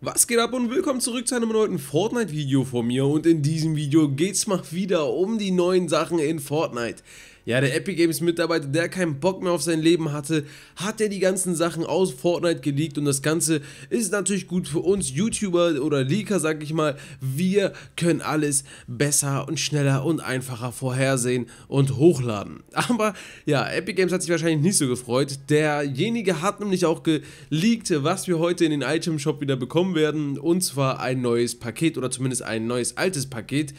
Was geht ab und willkommen zurück zu einem neuen Fortnite-Video von mir und in diesem Video geht's mal wieder um die neuen Sachen in Fortnite. Ja, der Epic Games Mitarbeiter, der keinen Bock mehr auf sein Leben hatte, hat er die ganzen Sachen aus Fortnite geleakt und das Ganze ist natürlich gut für uns YouTuber oder Leaker, sag ich mal. Wir können alles besser und schneller und einfacher vorhersehen und hochladen. Aber ja, Epic Games hat sich wahrscheinlich nicht so gefreut. Derjenige hat nämlich auch geleakt, was wir heute in den Item Shop wieder bekommen werden und zwar ein neues Paket oder zumindest ein neues altes Paket.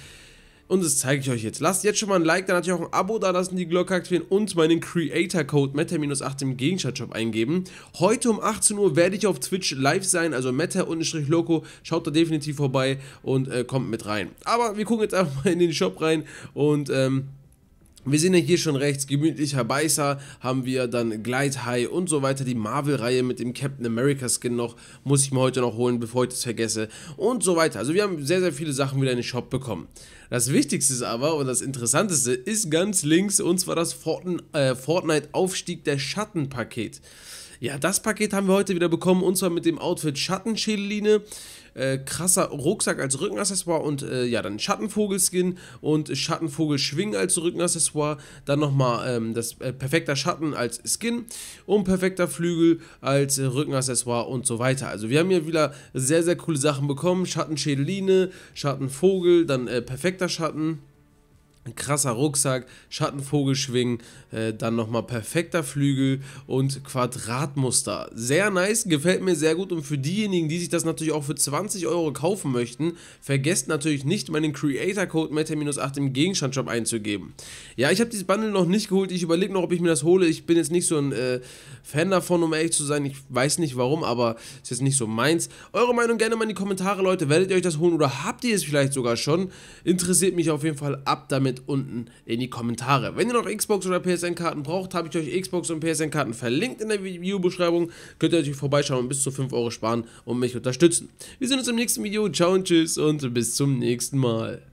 Und das zeige ich euch jetzt. Lasst jetzt schon mal ein Like, dann natürlich auch ein Abo da lassen, die Glocke aktivieren und meinen Creator-Code Meta-8 im Gegenstandshop eingeben. Heute um 18 Uhr werde ich auf Twitch live sein, also Meta-Loco. Schaut da definitiv vorbei und äh, kommt mit rein. Aber wir gucken jetzt einfach mal in den Shop rein und... Ähm, wir sehen ja hier schon rechts, gemütlicher Beißer, haben wir dann Glide High und so weiter, die Marvel-Reihe mit dem Captain America Skin noch, muss ich mir heute noch holen, bevor ich das vergesse und so weiter. Also wir haben sehr, sehr viele Sachen wieder in den Shop bekommen. Das Wichtigste ist aber und das Interessanteste ist ganz links und zwar das äh, Fortnite-Aufstieg der Schattenpaket. Ja, das Paket haben wir heute wieder bekommen und zwar mit dem Outfit Schattenschädeline, äh, krasser Rucksack als Rückenaccessoire und äh, ja, dann Schattenvogelskin und Schattenvogelschwingen als Rückenaccessoire, dann nochmal ähm, das äh, perfekter Schatten als Skin und perfekter Flügel als äh, Rückenaccessoire und so weiter. Also wir haben hier wieder sehr, sehr coole Sachen bekommen, Schattenschädeline, Schattenvogel, dann äh, perfekt Reflektorschatten ein krasser Rucksack, Schattenvogelschwingen, äh, dann nochmal perfekter Flügel und Quadratmuster. Sehr nice, gefällt mir sehr gut und für diejenigen, die sich das natürlich auch für 20 Euro kaufen möchten, vergesst natürlich nicht meinen Creator Code Meta-8 im Gegenstandshop einzugeben. Ja, ich habe dieses Bundle noch nicht geholt, ich überlege noch, ob ich mir das hole. Ich bin jetzt nicht so ein äh, Fan davon, um ehrlich zu sein, ich weiß nicht warum, aber ist jetzt nicht so meins. Eure Meinung gerne mal in die Kommentare, Leute, werdet ihr euch das holen oder habt ihr es vielleicht sogar schon? Interessiert mich auf jeden Fall ab damit mit unten in die Kommentare. Wenn ihr noch Xbox oder PSN-Karten braucht, habe ich euch Xbox und PSN-Karten verlinkt in der Videobeschreibung. Könnt ihr natürlich vorbeischauen und bis zu 5 Euro sparen und mich unterstützen. Wir sehen uns im nächsten Video. Ciao und tschüss und bis zum nächsten Mal.